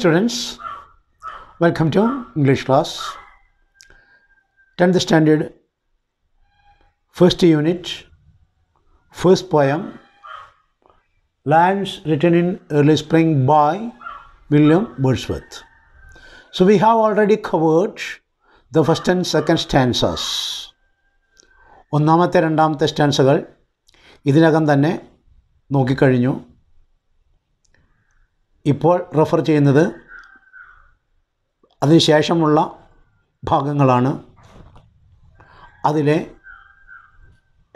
students, welcome to English class. 10th standard, first unit, first poem, Lands written in early spring by William Wordsworth. So we have already covered the first and second stanzas. ഒന്നാമത്തെ രണ്ടാമത്തെ സ്റ്റാൻസകൾ ഇതിനകം തന്നെ നോക്കിക്കഴിഞ്ഞു ഇപ്പോൾ refer ചെയ്യുന്നത് അതിനുശേഷമുള്ള ഭാഗങ്ങളാണ് അതിലെ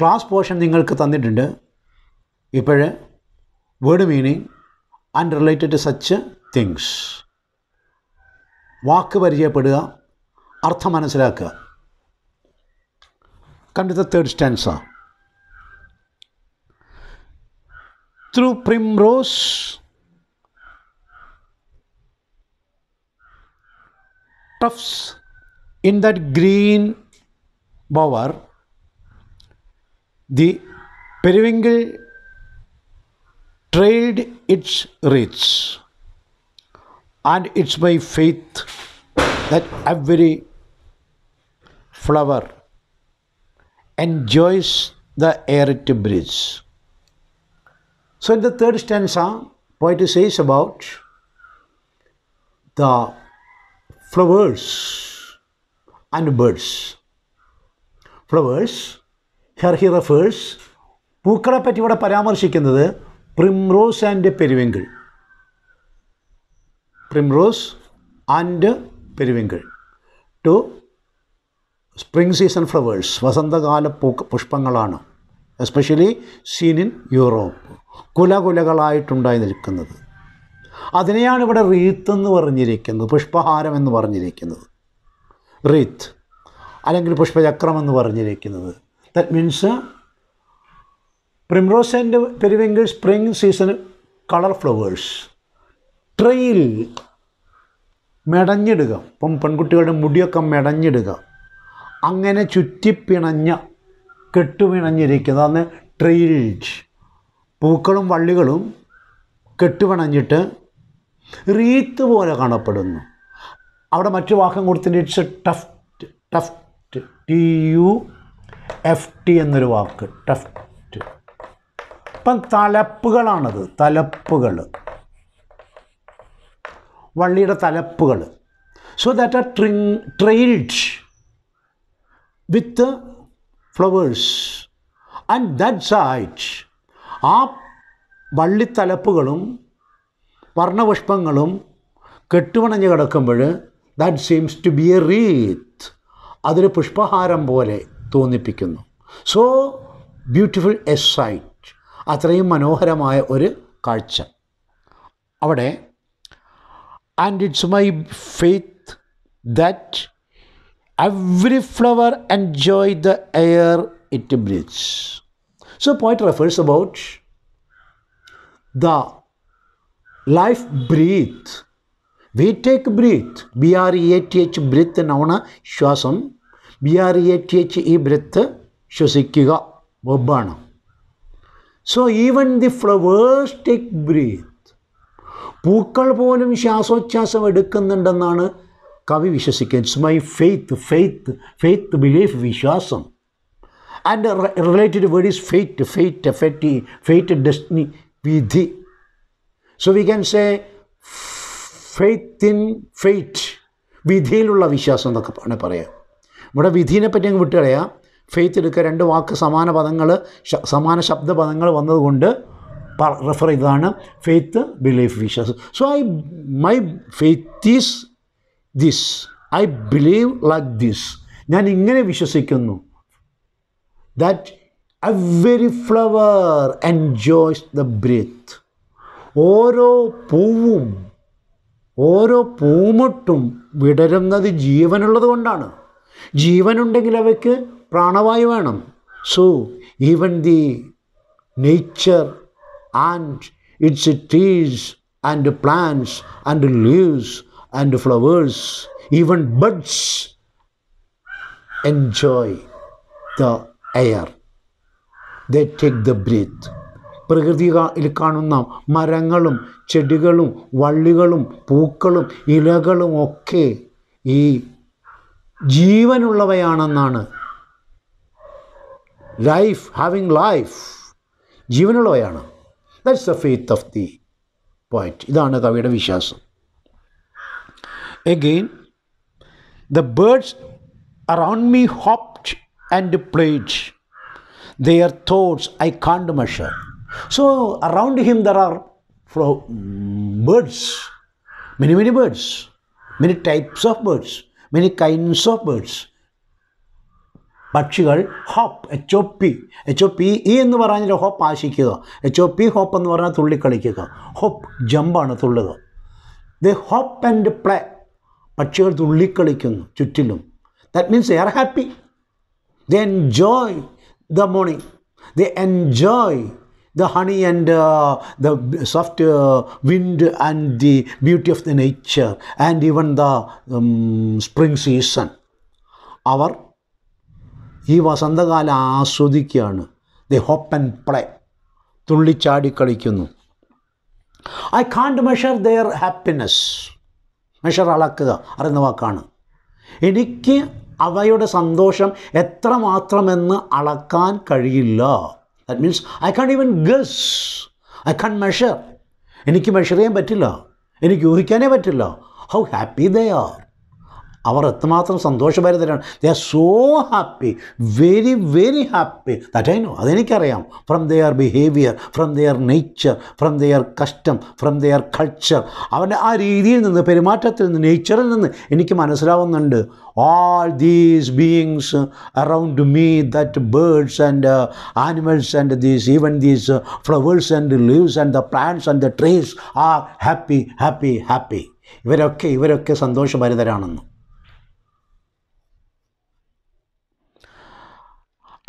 class portion നിങ്ങൾക്ക് തന്നിട്ടുണ്ട് ഇപ്പോഴ് word meaning and related to such things വാക്ക് പരിചയപ്പെടുക അർത്ഥം മനസ്സിലാക്കുക കണ്ടത് third stanza through primrose tufts in that green bower, the periwinkle trailed its wreaths, And it's my faith that every flower enjoys the air it breathes. So in the third stanza, poet says about the flowers and birds. Flowers, here he refers, പൂക്കളെ പറ്റി ഇവിടെ പരാമർശിക്കുന്നത് primrose and periwinkle primrose and periwinkle two spring season flowers വസന്തകാല പൂക്ക പുഷ്പങ്ങളാണ് especially seen in Europe കുലകുലകളായിട്ടുണ്ടായി നിൽക്കുന്നത് അതിനെയാണ് ഇവിടെ റീത്ത് എന്ന് പറഞ്ഞിരിക്കുന്നത് പുഷ്പഹാരം എന്ന് പറഞ്ഞിരിക്കുന്നത് റീത്ത് അല്ലെങ്കിൽ പുഷ്പചക്രം എന്ന് പറഞ്ഞിരിക്കുന്നത് that means primrose and periwinkle spring season colour flowers trail മെടഞ്ഞിടുക ഇപ്പം പെൺകുട്ടികളുടെ മുടിയൊക്കെ മെടഞ്ഞിടുക അങ്ങനെ ചുറ്റിപ്പിണഞ്ഞ കെട്ടുപിണഞ്ഞിരിക്കുന്ന അന്ന് ട്രെയിൽ പൂക്കളും വള്ളികളും കെട്ടുപിണഞ്ഞിട്ട് റീത്ത് പോലെ കാണപ്പെടുന്നു അവിടെ മറ്റു വാക്കം കൊടുത്തിട്ട് it's tuft tuft T U F T എന്നൊരു വാക്ക് ടഫ്റ്റ് ഇപ്പം തലപ്പുകളാണത് തലപ്പുകൾ വള്ളിയുടെ തലപ്പുകൾ സോ ദാറ്റ് ആർ ട്രി trailed with flowers and that's sight ആ വള്ളിത്തലപ്പുകളും വർണ്ണപുഷ്പങ്ങളും കെട്ടുപണഞ്ഞ് കിടക്കുമ്പോൾ that seems to be a wreath അതൊരു പുഷ്പഹാരം പോലെ തോന്നിപ്പിക്കുന്നു സോ ബ്യൂട്ടിഫുൾ എ സൈറ്റ് അത്രയും മനോഹരമായ ഒരു കാഴ്ച അവിടെ and it's my faith that every flower enjoy the air it breathes so poet refers about the life breath we take breath B R E A T H breath എന്നാണ് ശ്വാസം B R E A T H ഈ breath ശ്വസിക്കുക വെബാണ് so even the flowers take breath പൂക്കൾ പോലും ശ്വാസോച്ഛ്വാസം എടുക്കുന്നുണ്ടെന്നാണ് കവി വിശ്വസിക്കുന്നത് it's my faith faith faith belief വിശ്വാസം and related word is fate fate fate fate destiny വിധി so we can say faith in fate വിധിയിലുള്ള വിശ്വാസം എന്നൊക്കെ വേണേൽ പറയാം ഇവിടെ വിധിനെ പറ്റി അങ്ങ് വിട്ടുകളയാം ഫെയ്ത്ത് എടുക്കുക രണ്ട് വാക്ക് സമാന പദങ്ങൾ സമാന ശബ്ദ പദങ്ങൾ വന്നതുകൊണ്ട് റെഫർ ചെയ്തതാണ് ഫെയ്ത്ത് ബിലീഫ് വിശ്വാസം so I my faith is this I believe like this ഞാൻ ഇങ്ങനെ വിശ്വസിക്കുന്നു that every flower enjoys the breath ഓരോ പൂവും ഓരോ പൂമുട്ടും വിടരുന്നത് ജീവനുള്ളത് കൊണ്ടാണ് ജീവനുണ്ടെങ്കിൽ അവയ്ക്ക് പ്രാണവായു വേണം so even the nature and its trees and plants and leaves and flowers even buds enjoy the air they take the breath പ്രകൃതിയിൽ കാണുന്ന മരങ്ങളും ചെടികളും വള്ളികളും പൂക്കളും ഇലകളും ഒക്കെ ഈ ജീവനുള്ളവയാണെന്നാണ് ലൈഫ് ഹാവിങ് ലൈഫ് ജീവനുള്ളവയാണ് that's the faith of the poet ഇതാണ് കവിയുടെ വിശ്വാസം again the birds around me hopped and played their thoughts I can't measure So around him there are birds, many, many birds, many types of birds, many kinds of birds. പക്ഷികൾ hop H O P H O P E എന്ന് പറഞ്ഞാൽ hope ആശിക്കുക H O P hop എന്ന് പറഞ്ഞാൽ തുള്ളിക്കളിക്കുക hop ജമ്പാണ് തുള്ളുക they hop and play പക്ഷികൾ തുള്ളിക്കളിക്കുന്നു ചുറ്റിലും that means they are happy they enjoy the morning they enjoy the honey and uh, the soft uh, wind and the beauty of the nature and even the um, spring season. അവർ ഈ വസന്തകാലം ആസ്വദിക്കുകയാണ് they hop and play തുള്ളിച്ചാടി കളിക്കുന്നു I can't measure there happiness measure അളക്കുക അറിയുന്ന വാക്കാണ് എനിക്ക് അവയുടെ സന്തോഷം എത്രമാത്രമെന്ന് അളക്കാൻ കഴിയില്ല That means I can't even guess. I can't measure. Any measure? How happy they are. അവർ എത്രമാത്രം സന്തോഷഭരിതരാണ് they are so happy very very happy that I know അതെനിക്കറിയാം from their behaviour from their nature from their custom from their culture അവരുടെ ആ രീതിയിൽ നിന്ന് പെരുമാറ്റത്തിൽ നിന്ന് നേച്ചറിൽ നിന്ന് എനിക്ക് മനസ്സിലാവുന്നുണ്ട് all these beings around me that birds and animals and these even these flowers and leaves and the and and the trees are happy happy happy ഇവരൊക്കെ ഇവരൊക്കെ സന്തോഷഭരിതരാണെന്ന്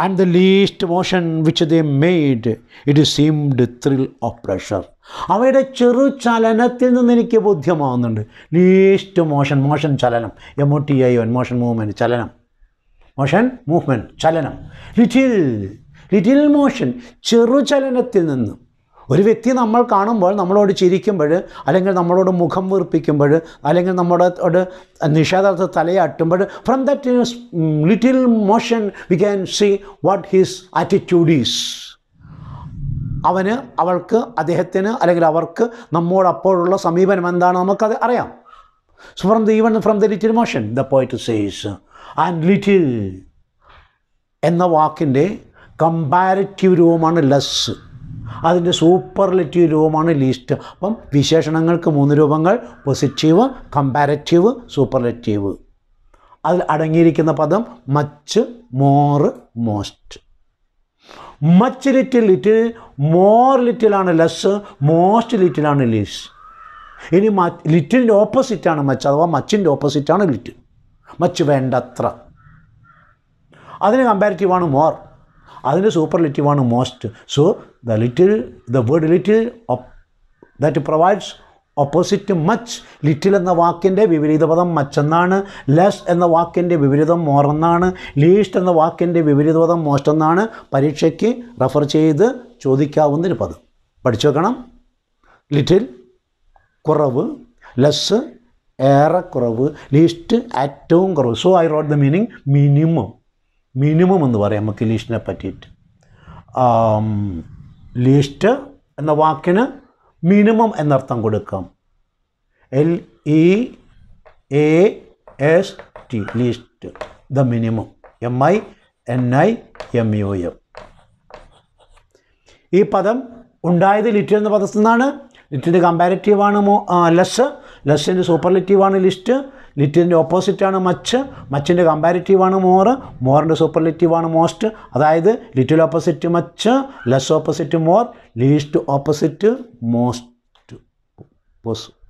and the least motion which they made it seemed thrill of pleasure അവയുടെ ചെറു ചലനത്തിൽ നിന്ന് എനിക്ക് ബോധ്യമാവുന്നുണ്ട് least motion motion ചലനം M O T I O N motion movement ചലനം മോഷൻ മൂവ്മെൻറ്റ് ചലനം ലിറ്റിൽ ലിറ്റിൽ മോഷൻ ചെറു ചലനത്തിൽ നിന്നും ഒരു വ്യക്തി നമ്മൾ കാണുമ്പോൾ നമ്മളോട് ചിരിക്കുമ്പോൾ അല്ലെങ്കിൽ നമ്മളോട് മുഖം വീർപ്പിക്കുമ്പോൾ അല്ലെങ്കിൽ നമ്മളോട് നിഷേധാർത്ഥ തലയാട്ടുമ്പോൾ from that little motion we can see what his attitude is അവന് അവൾക്ക് അദ്ദേഹത്തിന് അല്ലെങ്കിൽ അവർക്ക് നമ്മോട് അപ്പോഴുള്ള സമീപനം എന്താണ് നമുക്കത് അറിയാം from the even from the little motion the poet says and little എന്ന വാക്കിൻ്റെ കമ്പാരറ്റീവ് രൂപമാണ് ലെസ് അതിൻ്റെ ലിറ്റീവ് രൂപമാണ് ലീസ്റ്റ് അപ്പം വിശേഷണങ്ങൾക്ക് മൂന്ന് രൂപങ്ങൾ പോസിറ്റീവ് കമ്പാരറ്റീവ് ലിറ്റീവ് അതിൽ അടങ്ങിയിരിക്കുന്ന പദം much more most much little little more ലിറ്റിലാണ് ലെസ് മോസ്റ്റ് ലിറ്റിലാണ് ലീസ് ഇനി മ ലിറ്റിലിൻ്റെ ഓപ്പോസിറ്റാണ് മച്ച് അഥവാ മച്ചിൻ്റെ ഓപ്പോസിറ്റാണ് ലിറ്റിൽ മച്ച് വേണ്ടത്ര അതിന് കമ്പാരിറ്റീവാണ് മോർ അതിൻ്റെ സൂപ്പർലിറ്റീവാണ് most so the little the word little that provides opposite much little എന്ന വാക്കിൻ്റെ വിപരീത പദം മച്ചെന്നാണ് ലെസ് എന്ന വാക്കിൻ്റെ വിപരീതം മോറെന്നാണ് ലീസ്റ്റ് എന്ന വാക്കിൻ്റെ വിപരീത പദം എന്നാണ് പരീക്ഷയ്ക്ക് റെഫർ ചെയ്ത് ചോദിക്കാവുന്നൊരു പദം പഠിച്ചു വെക്കണം ലിറ്റിൽ കുറവ് ലെസ് ഏറെ കുറവ് ലീസ്റ്റ് ഏറ്റവും കുറവ് so I wrote the meaning minimum minimum എന്ന് പറയാം നമുക്ക് ലീസ്റ്റിനെ പറ്റിയിട്ട് ലീസ്റ്റ് എന്ന വാക്കിന് മിനിമം എന്നർത്ഥം കൊടുക്കാം L E A S T least the minimum M I N I M U M ഈ പദം ഉണ്ടായത് ലിറ്റ് എന്ന പദത്തിൽ നിന്നാണ് കമ്പാരിറ്റീവാണ് മോ ലെസ് ലെസ്സിൻ്റെ സൂപ്പർലെറ്റീവാണ് ലിസ്റ്റ് ലിറ്റിൻ്റെ ഓപ്പോസിറ്റാണ് മച്ച് മച്ചിൻ്റെ കമ്പാരിറ്റീവാണ് മോർ മോറിൻ്റെ സൂപ്പർലെറ്റീവാണ് മോസ്റ്റ് അതായത് little opposite much less opposite more least opposite most pose